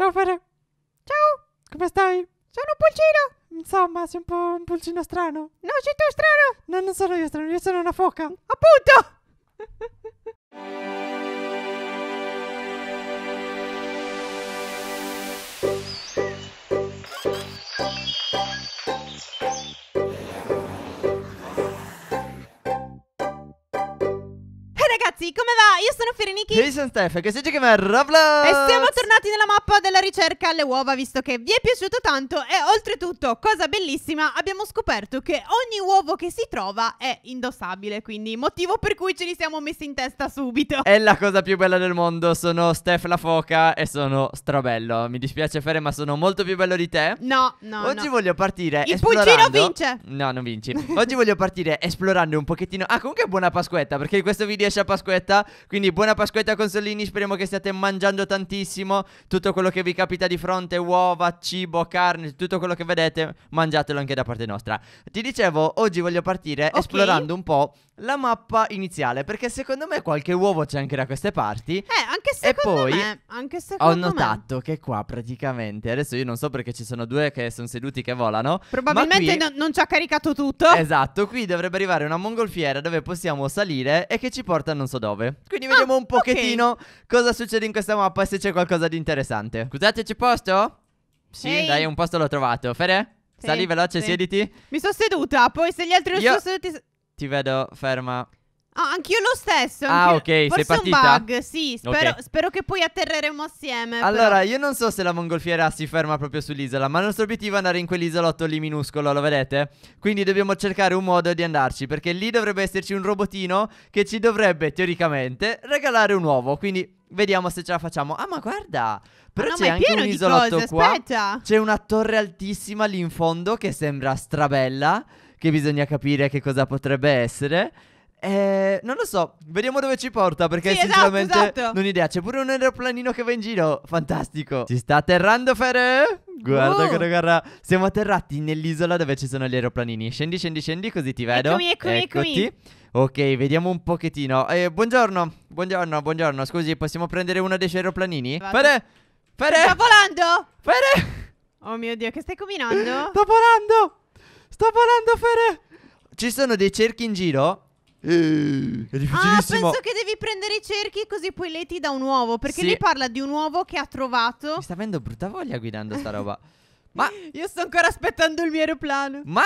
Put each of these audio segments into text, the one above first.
Ciao Fede. Ciao, come stai? Sono un pulcino. Insomma, sei un po' un pulcino strano. No, sei tu strano. No, non sono io strano, io sono una foca. Appunto. ragazzi, come va? Io sono Fireniki. Io sono Steph, che si chiama Roblox. E siamo tornati nella mappa della ricerca alle uova, visto che vi è piaciuto tanto. E oltretutto, cosa bellissima, abbiamo scoperto che ogni uovo che si trova è indossabile. Quindi, motivo per cui ce li siamo messi in testa subito. È la cosa più bella del mondo. Sono Steph la foca e sono strabello. Mi dispiace, Fere, ma sono molto più bello di te. No, no. Oggi no. voglio partire. Il esplorando... pulcino vince. No, non vinci. Oggi voglio partire esplorando un pochettino. Ah, comunque, buona Pasquetta, perché questo video esce a Pasquetta Pasquetta. Quindi buona Pasquetta Consolini, speriamo che stiate mangiando tantissimo. Tutto quello che vi capita di fronte, uova, cibo, carne, tutto quello che vedete, mangiatelo anche da parte nostra. Ti dicevo, oggi voglio partire okay. esplorando un po' la mappa iniziale perché secondo me qualche uovo c'è anche da queste parti. Eh, anche se. me. E poi me, anche secondo ho notato me. che qua praticamente, adesso io non so perché ci sono due che sono seduti che volano. Probabilmente qui, no, non ci ha caricato tutto. Esatto, qui dovrebbe arrivare una mongolfiera dove possiamo salire e che ci porta non so dove. Quindi ah, vediamo un pochettino okay. cosa succede in questa mappa e se c'è qualcosa di interessante. Scusate, c'è posto? Sì, hey. dai, un posto l'ho trovato. Fede? Sì, sali veloce, sì. siediti. Mi sono seduta, poi se gli altri non io... sono seduti ti vedo ferma. Ah, anch'io lo stesso. Ah, ok, Forse sei partita? un bug, sì. Spero, okay. spero che poi atterreremo assieme. Allora, però. io non so se la mongolfiera si ferma proprio sull'isola, ma il nostro obiettivo è andare in quell'isolotto lì minuscolo, lo vedete? Quindi dobbiamo cercare un modo di andarci, perché lì dovrebbe esserci un robotino che ci dovrebbe, teoricamente, regalare un uovo. Quindi Vediamo se ce la facciamo. Ah, ma guarda! Però ah, no, c'è anche un isolotto cose, qua. Aspetta. C'è una torre altissima lì in fondo che sembra strabella che bisogna capire che cosa potrebbe essere. Eh, non lo so, vediamo dove ci porta perché sì, esatto, sinceramente esatto, esatto. non idea. C'è pure un aeroplanino che va in giro, fantastico. Ci sta atterrando Fere? Guarda, uh. guarda, guarda. Siamo atterrati nell'isola dove ci sono gli aeroplanini. Scendi, scendi, scendi così ti vedo. Eccomi, eccomi, Eccoti. eccomi. Ok, vediamo un pochettino. Eh, buongiorno, buongiorno, buongiorno. Scusi, possiamo prendere uno dei suoi aeroplanini? Vado. Fere? Fere? Sta volando? Fere? Oh mio Dio, che stai combinando? Sta volando! Sto volando, Fere. Ci sono dei cerchi in giro. Eh, è difficilissimo. Ah, penso che devi prendere i cerchi così poi ti da un uovo. Perché sì. lì parla di un uovo che ha trovato. Mi sta avendo brutta voglia guidando sta roba. Ma io sto ancora aspettando il mio aeroplano. Ma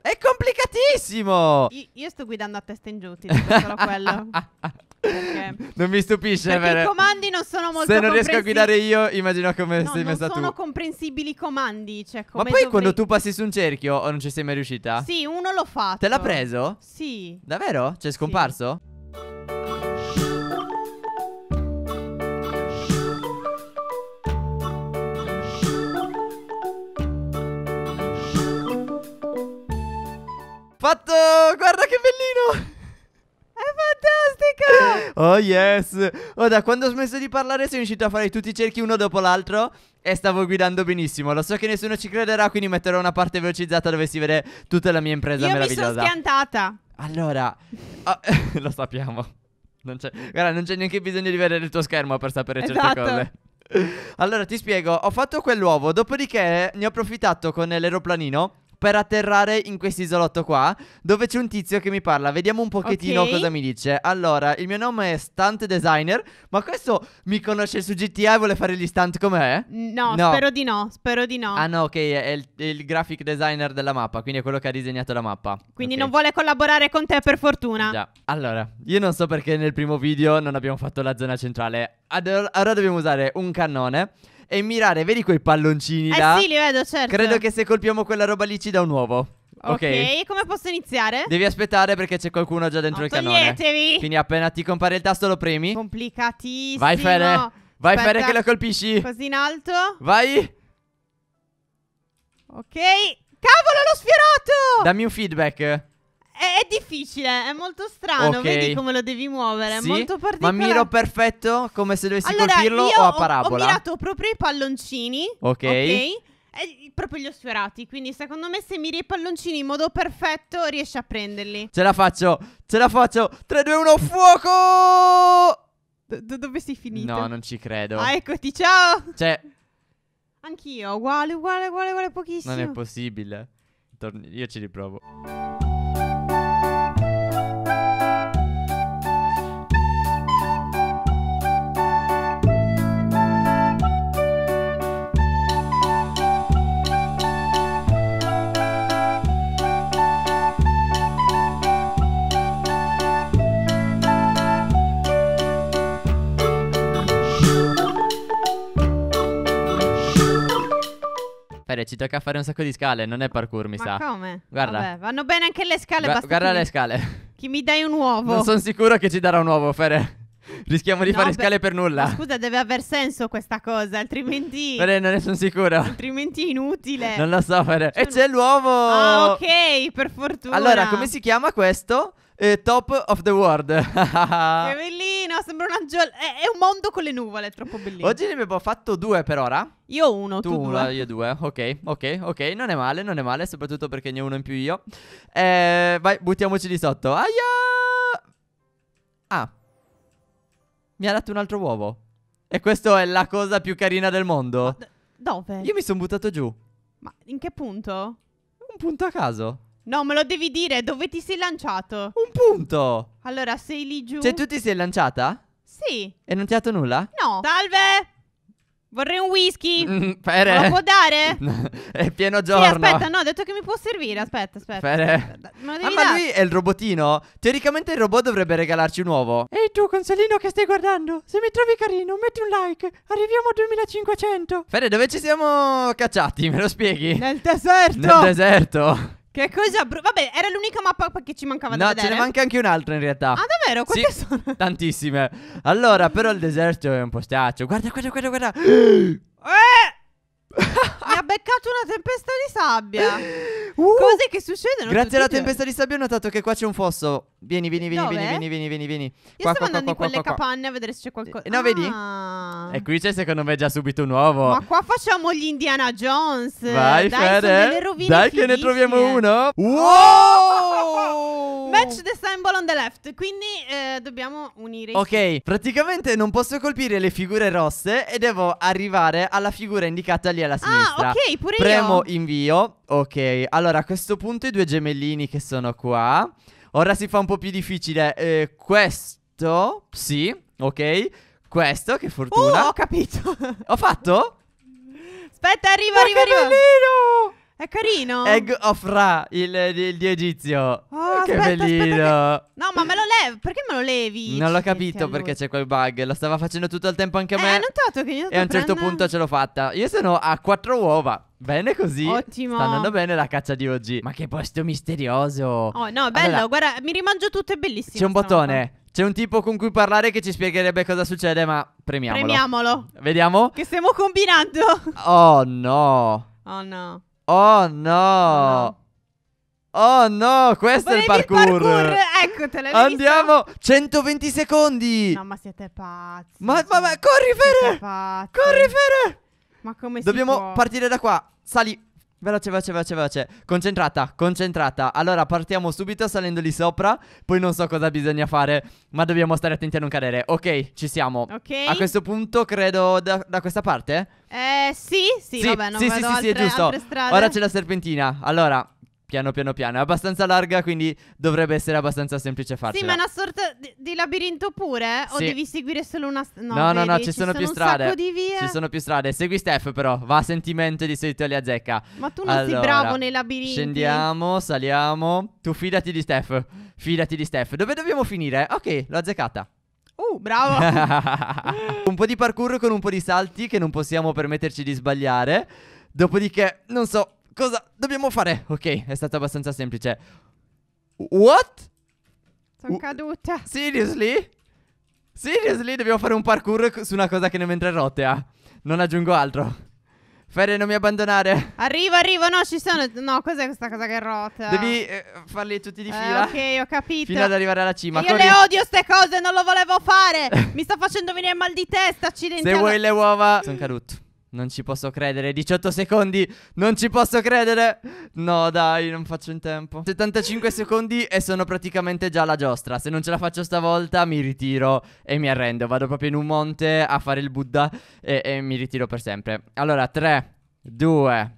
è complicatissimo. Io, io sto guidando a testa in giù, ti dico solo quello. Non mi stupisce perché avere... i comandi non sono molto Se non riesco a guidare io, immagino come no, sei messa tu. Non sono comprensibili i comandi, cioè come Ma poi dovrei... quando tu passi su un cerchio o non ci sei mai riuscita? Sì, uno l'ho fatto. Te l'ha preso? Sì. Davvero? c'è cioè, scomparso? Sì. Fatto! Guarda che bellino! Oh yes. Oh, da quando ho smesso di parlare sono riuscito a fare tutti i cerchi uno dopo l'altro. E stavo guidando benissimo. Lo so che nessuno ci crederà, quindi metterò una parte velocizzata dove si vede tutta la mia impresa Io meravigliosa. Mi sono schiantata. Allora, oh, lo sappiamo. Non guarda, non c'è neanche bisogno di vedere il tuo schermo per sapere esatto. certe cose. Allora ti spiego, ho fatto quell'uovo, dopodiché ne ho approfittato con l'aeroplanino per atterrare in quest'isolotto qua Dove c'è un tizio che mi parla Vediamo un pochettino okay. cosa mi dice Allora, il mio nome è Stunt Designer Ma questo mi conosce su GTA e vuole fare gli stunt come è? No, no, spero di no, spero di no Ah no, ok, è il, il, graphic designer della mappa Quindi è quello che ha disegnato la mappa Quindi okay. non vuole collaborare con te per fortuna Già, allora, io non so perché nel primo video non abbiamo fatto la zona centrale Ador- Allora dobbiamo usare un cannone e mirare. Vedi quei palloncini eh là? sì, li vedo, certo. Credo che se colpiamo quella roba lì ci dà un uovo. Ok, okay come posso iniziare? Devi aspettare perché c'è qualcuno già dentro oh, il cannone. Toglietevi! Quindi appena ti compare il tasto lo premi. Complicatissimo. Vai Fede. Vai Aspetta. Fede che lo colpisci. Così in alto. Vai. Ok. Cavolo, l'ho sfiorato! Dammi un feedback. È, difficile, è molto strano. Okay. Vedi come lo devi muovere. Sì, è molto particolare. Ma miro perfetto come se dovessi allora, colpirlo o a parabola? Ho mirato proprio i palloncini. Ok. okay e proprio gli ho sfiorati. Quindi, secondo me, se miri i palloncini in modo perfetto, riesci a prenderli. Ce la faccio, ce la faccio. 3, 2, 1, fuoco! D dove sei finito? No, non ci credo. Ah, eccoti, ciao. Cioè, anch'io, uguale, uguale, uguale, uguale, pochissimo. Non è possibile. Torni io ci riprovo. scale, ci tocca fare un sacco di scale, non è parkour, mi Ma sa. come? Guarda. Vabbè, vanno bene anche le scale, Gua- basta. guarda che- le scale. Chi mi dai un uovo? Non sono sicuro che ci darà un uovo, Fere. Rischiamo di No, fare beh, scale per Ma nulla. Scusa, deve aver senso questa cosa, altrimenti Fere, non ne sono sicuro. altrimenti è inutile. Non lo so, Fere. E c'è l'uovo! Ah, ok, per fortuna. Allora, come si chiama questo? eh, Top of the World. che bellino, sembra un gio- è, è, un mondo con le nuvole, è troppo bellino. Oggi ne abbiamo fatto due per ora. Io uno, tu, tu uno, due. io due. Ok, ok, ok, non è male, non è male, soprattutto perché ne ho uno in più io. Eh, vai, buttiamoci di sotto. Aia! Ah. Mi ha dato un altro uovo. E questa è la cosa più carina del mondo. Ma d- dove? Io mi sono buttato giù. Ma in che punto? Un punto a caso. No, me lo devi dire, dove ti sei lanciato? Un punto! Allora, sei lì giù. Cioè, tu ti sei lanciata? Sì. E non ti ha dato nulla? No. Salve! Vorrei un whisky. Mm, Fere. Me lo può dare? è pieno giorno. Sì, aspetta, no, ho detto che mi può servire. Aspetta, aspetta. Fere. aspetta. Ma ah, ma lui è il robotino? Teoricamente il robot dovrebbe regalarci un uovo. Ehi tu, consolino che stai guardando, se mi trovi carino, metti un like. Arriviamo a 2500. Fere, dove ci siamo cacciati? Me lo spieghi? Nel deserto. Nel deserto. Che cosa brutta. Vabbè, era l'unica mappa che ci mancava no, da vedere. No, ce ne manca anche un'altra in realtà. Ah, davvero? Quante sì, sono? Tantissime. Allora, però il deserto è un postaccio. Guarda, guarda, guarda, guarda. eh! Mi ha beccato una tempesta di sabbia. Uh! Cose che succedono. Grazie alla tempesta di sabbia ho notato che qua c'è un fosso. Vieni, vieni, vieni, Dove? vieni, vieni, vieni, vieni. Io qua, stavo qua, andando qua, in quelle capanne a vedere se c'è qualcosa. no, ah. vedi? E qui c'è secondo me già subito un uovo. Ma qua facciamo gli Indiana Jones. Vai, Dai, Fede. Dai che ne troviamo uno. Wow! Match the symbol on the left. Quindi eh, dobbiamo unire. Ok, praticamente non posso colpire le figure rosse e devo arrivare alla figura indicata lì alla ah, sinistra. Ah, ok, pure Premo io. Premo invio. Ok, allora allora, a questo punto i due gemellini che sono qua. Ora si fa un po' più difficile. Eh, questo, sì, ok. Questo, che fortuna. Oh, ho capito. ho fatto? Aspetta, arrivo. Ma arriva, che arriva. Bellino! È carino. Egg of Ra, il, il, il dio egizio. Oh, che aspetta, bellino. Aspetta No, ma me lo levi. Perché me lo levi? Non l'ho cioè, capito perché c'è quel bug. Lo stava facendo tutto il tempo anche a eh, me. Eh, notato che io E a un certo prendere... certo punto ce l'ho fatta. Io sono a quattro uova. Bene così. Ottimo. Sta andando bene la caccia di oggi. Ma che posto misterioso. Oh, no, bello. Allora, guarda, mi rimangio tutto, è bellissimo. C'è un bottone. Qua. C'è un tipo con cui parlare che ci spiegherebbe cosa succede, ma premiamolo. Premiamolo. Vediamo. Che stiamo combinando. Oh no. Oh no. Oh no. Oh, no. Oh no, questo Volevi è il parkour. Il parkour. Ecco, te l'hai Andiamo, visto? 120 secondi. No, ma siete pazzi. Ma, ma, ma corri Fere. Corri Fere. Ma come Dobbiamo si Dobbiamo partire da qua. Sali. Veloce, veloce, veloce, veloce. Concentrata, concentrata. Allora partiamo subito salendo lì sopra. Poi non so cosa bisogna fare, ma dobbiamo stare attenti a non cadere. Ok, ci siamo. Ok. A questo punto credo da, da questa parte? Eh, sì, sì, sì vabbè, non sì, sì, sì, altre, sì, è giusto. Ora c'è la serpentina. Allora, piano piano piano. È abbastanza larga, quindi dovrebbe essere abbastanza semplice farcela. Sì, ma è una sorta di, di labirinto pure? Sì. O devi seguire solo una strada? No, no, vedi, no, ci, ci sono, sono, più strade. Ci sono più strade. Segui Steph però, va a sentimento di solito li azzecca. Ma tu non allora, sei bravo nei labirinti. Scendiamo, saliamo. Tu fidati di Steph. Fidati di Steph. Dove dobbiamo finire? Ok, l'ho azzeccata. Uh, bravo! un po' di parkour con un po' di salti che non possiamo permetterci di sbagliare. Dopodiché, non so, cosa dobbiamo fare? Ok, è stato abbastanza semplice. What? Sono caduta. Seriously? Seriously? Dobbiamo fare un parkour su una cosa che non entra in rotea. Non aggiungo altro. Fede, non mi abbandonare. Arrivo, arrivo. No, ci sono. No, cos'è questa cosa che rotta? Devi eh, farli tutti di eh, fila. Eh, ok, ho capito. Fino ad arrivare alla cima. Io Corri. le odio queste cose, non lo volevo fare. mi sta facendo venire mal di testa. Accidenti. Se vuoi le uova. Sono caduto. Non ci posso credere, 18 secondi, non ci posso credere No dai, non faccio in tempo 75 secondi e sono praticamente già alla giostra Se non ce la faccio stavolta mi ritiro e mi arrendo Vado proprio in un monte a fare il Buddha e, e mi ritiro per sempre Allora, 3, 2,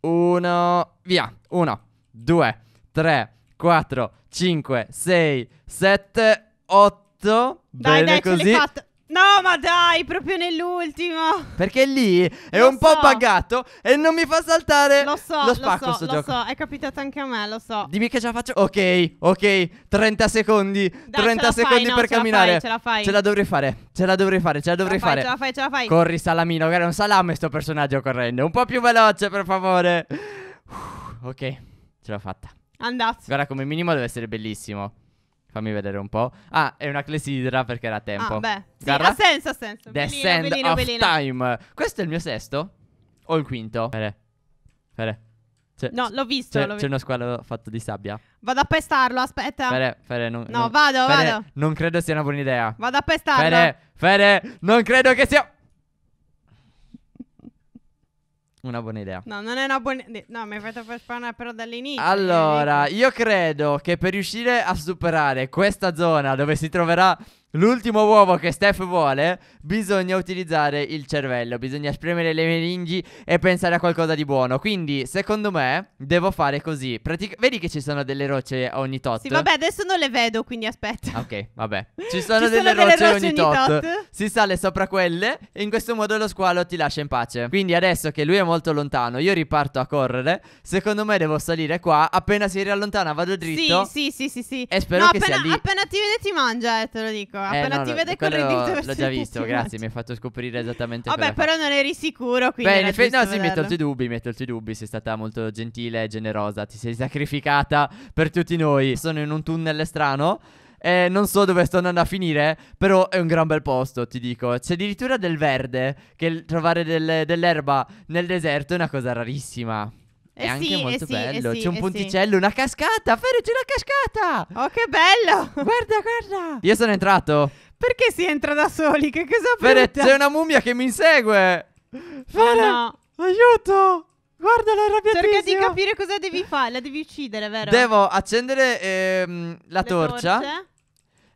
1, via 1, 2, 3, 4, 5, 6, 7, 8 Dai, Bene dai, così. ce l'hai fatta No, ma dai, proprio nell'ultimo. Perché lì è lo un so. po' buggato e non mi fa saltare lo, so, lo spacco lo so, lo gioco. so, è capitato anche a me, lo so. Dimmi che ce la faccio. Ok, ok, 30 secondi, dai, 30 secondi fai, per no, camminare. Ce la, fai, ce la fai. Ce la dovrei fare. Ce la dovrei fare, ce la dovrei ce fare. ce la fai, ce la fai. Corri salamino, che è un salame sto personaggio correndo. Un po' più veloce, per favore. Uff, ok, ce l'ho fatta. Andazzo. Guarda, come minimo deve essere bellissimo. Fammi vedere un po'. Ah, è una clessidra perché era ah, tempo. Ah, beh. Sì, ha senso, ha senso. The belino, Sand belino, of belino. Time. Questo è il mio sesto? O il quinto? Fere. Fere. C'è, no, l'ho visto. C'è, l'ho c'è uno squalo fatto di sabbia. Vado a pestarlo, aspetta. Fere, Fere, non, no, non, vado, Fere, vado. Non credo sia una buona idea. Vado a pestarlo. Fere, Fere, non credo che sia... Una buona idea. No, non è una buona idea. No, mi hai fatto per spawnare però dall'inizio. Allora, io credo che per riuscire a superare questa zona dove si troverà L'ultimo uovo che Steph vuole, bisogna utilizzare il cervello, bisogna spremere le meningi e pensare a qualcosa di buono. Quindi, secondo me, devo fare così. Pratic- vedi che ci sono delle rocce a ogni tot? Sì, vabbè, adesso non le vedo, quindi aspetta. Ah, ok, vabbè. Ci sono, ci delle, sono rocce delle, rocce ogni tot. tot. Si sale sopra quelle e in questo modo lo squalo ti lascia in pace. Quindi adesso che lui è molto lontano, io riparto a correre. Secondo me devo salire qua, appena si riallontana vado dritto. Sì, sì, sì, sì, sì. E spero no, che appena, sia lì. appena ti vede ti mangia, eh, te lo dico. Eh, Appena no, ti vede quello corri dritto verso L'ho già visto, grazie, mi hai fatto scoprire esattamente Vabbè, però non eri sicuro, quindi Beh, in effetti, no, sì, mi hai tolto i dubbi, mi hai tolto i dubbi, sei stata molto gentile e generosa, ti sei sacrificata per tutti noi. Sono in un tunnel strano. Eh, non so dove sto andando a finire, però è un gran bel posto, ti dico. C'è addirittura del verde, che trovare del, dell'erba nel deserto è una cosa rarissima. È eh anche sì, molto eh, eh bello. Sì, C'è un eh ponticello, sì. una cascata. Ferro, c'è una cascata. Oh, che bello! Guarda, guarda. Io sono entrato. Perché si entra da soli? Che cosa Fede, c'è una mummia che mi insegue. Fede, no. aiuto. Guarda, l'ho arrabbiatissima. Cerca di capire cosa devi fare. La devi uccidere, vero? Devo accendere ehm, la Le torcia. Torce.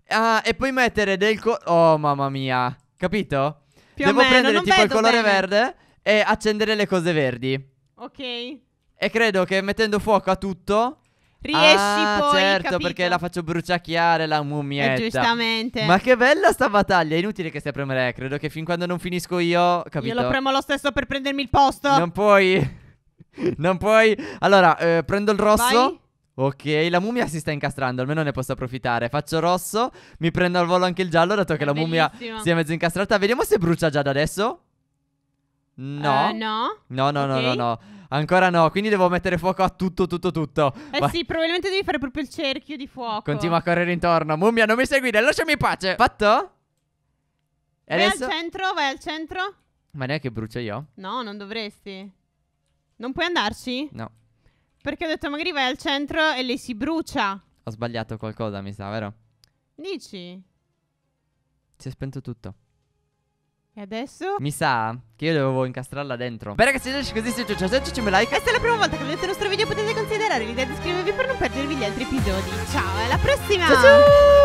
Ah, e poi mettere del... Co- oh, mamma mia. Capito? Più Devo meno, prendere tipo il colore bene. verde e accendere le cose verdi. Ok. E credo che mettendo fuoco a tutto Riesci ah, poi, certo, capito? perché la faccio bruciacchiare la mummietta. Eh, giustamente. Ma che bella sta battaglia, è inutile che stia a premere, eh, credo che fin quando non finisco io, capito? Io lo premo lo stesso per prendermi il posto. Non puoi Non puoi Allora, eh, prendo il rosso. Vai. Ok, la mummia si sta incastrando, almeno ne posso approfittare. Faccio rosso, mi prendo al volo anche il giallo, dato che è la bellissimo. mummia si è mezzo incastrata. Vediamo se brucia già da adesso. No. Uh, no. No, no, okay. no, no, no. Ancora no, quindi devo mettere fuoco a tutto, tutto, tutto. Eh Vai. sì, probabilmente devi fare proprio il cerchio di fuoco. Continua a correre intorno. Mummia, non mi seguire, lasciami in pace. Fatto? E vai adesso? al centro, vai al centro. Ma non è che brucio io? No, non dovresti. Non puoi andarci? No. Perché ho detto magari vai al centro e lei si brucia. Ho sbagliato qualcosa, mi sa, vero? Dici? Si è spento tutto. E adesso? Mi sa che io dovevo incastrarla dentro. Beh ragazzi, adesso così se ciao ciao un like. se è la prima volta che vedete il nostro video potete considerare l'idea di iscrivervi per non perdervi gli altri episodi. Ciao, alla prossima! Ciao ciao!